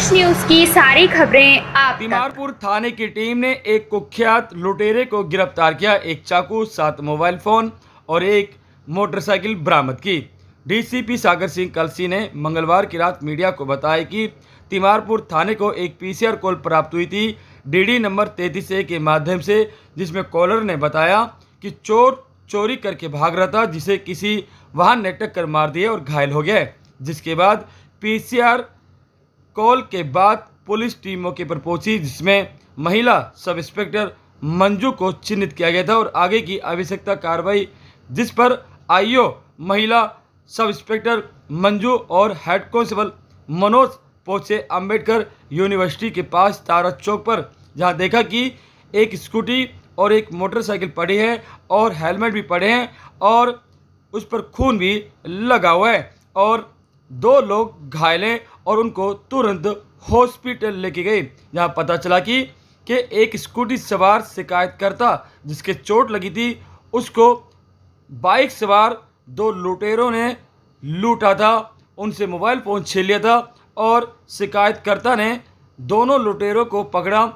fresh news की सारी खबरें आप तीमारपुर थाने की टीम ने एक कुख्यात लुटेरे को गिरफ्तार किया एक चाकू सात मोबाइल फोन और एक मोटरसाइकिल बरामद की डीसीपी सागर सिंह कलसी ने मंगलवार की रात मीडिया को बताया कि तिमारपुर थाने को एक पीसीआर कॉल प्राप्त हुई थी डीडी नंबर तैतीस ए के माध्यम से जिसमें कॉलर ने बताया कि चोर चोरी करके भाग रहा था जिसे किसी वाहन ने टक्कर मार दिया और घायल हो गया जिसके बाद पीसीआर कॉल के बाद पुलिस टीम मौके पर पहुंची जिसमें महिला सब इंस्पेक्टर मंजू को चिन्हित किया गया था और आगे की आवश्यकता कार्रवाई जिस पर आईओ महिला सब इंस्पेक्टर मंजू और हेड कॉन्स्टेबल मनोज पहुंचे अंबेडकर यूनिवर्सिटी के पास तारा चौक पर जहां देखा कि एक स्कूटी और एक मोटरसाइकिल पड़ी है और हेलमेट भी पड़े हैं और उस पर खून भी लगा हुआ है और दो लोग घायल हैं और उनको तुरंत हॉस्पिटल लेके गए जहाँ पता चला कि कि एक स्कूटी सवार शिकायतकर्ता जिसके चोट लगी थी उसको बाइक सवार दो लुटेरों ने लूटा था उनसे मोबाइल फ़ोन छीन लिया था और शिकायतकर्ता ने दोनों लुटेरों को पकड़ा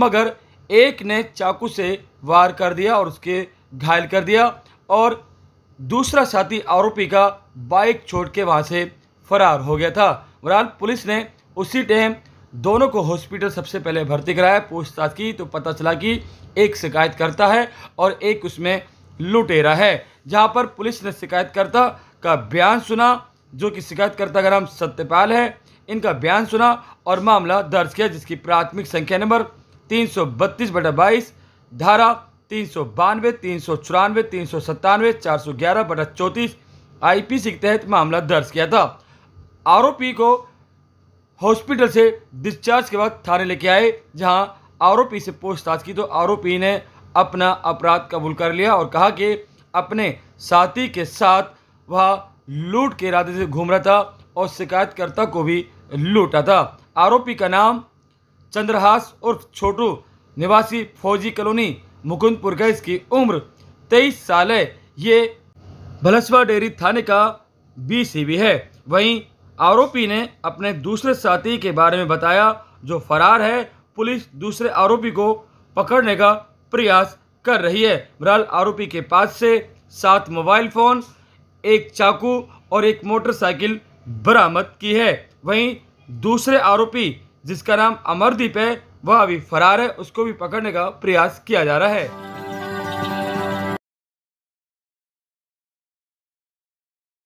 मगर एक ने चाकू से वार कर दिया और उसके घायल कर दिया और दूसरा साथी आरोपी का बाइक छोड़ के वहाँ से फरार हो गया था बहरहाल पुलिस ने उसी टाइम दोनों को हॉस्पिटल सबसे पहले भर्ती कराया पूछताछ की तो पता चला कि एक शिकायत करता है और एक उसमें लुटेरा है जहां पर पुलिस ने शिकायतकर्ता का बयान सुना जो कि शिकायतकर्ता का नाम सत्यपाल है इनका बयान सुना और मामला दर्ज किया जिसकी प्राथमिक संख्या नंबर तीन सौ बत्तीस बटा बाईस धारा तीन सौ बानवे तीन सौ चौरानवे तीन सौ सत्तानवे चार सौ ग्यारह बटा चौंतीस आई पी सी के तहत मामला दर्ज किया था आरोपी को हॉस्पिटल से डिस्चार्ज के बाद थाने लेके आए जहां आरोपी से पूछताछ की तो आरोपी ने अपना अपराध कबूल कर लिया और कहा कि अपने साथी के साथ वह लूट के इरादे से घूम रहा था और शिकायतकर्ता को भी लूटा था आरोपी का नाम चंद्रहास उर्फ छोटू निवासी फौजी कॉलोनी मुकुंदपुर का इसकी उम्र तेईस साल है ये भलसवा डेयरी थाने का बी है वहीं आरोपी ने अपने दूसरे साथी के बारे में बताया जो फरार है पुलिस दूसरे आरोपी को पकड़ने का प्रयास कर रही है बहरहाल आरोपी के पास से सात मोबाइल फ़ोन एक चाकू और एक मोटरसाइकिल बरामद की है वहीं दूसरे आरोपी जिसका नाम अमरदीप है वह अभी फरार है उसको भी पकड़ने का प्रयास किया जा रहा है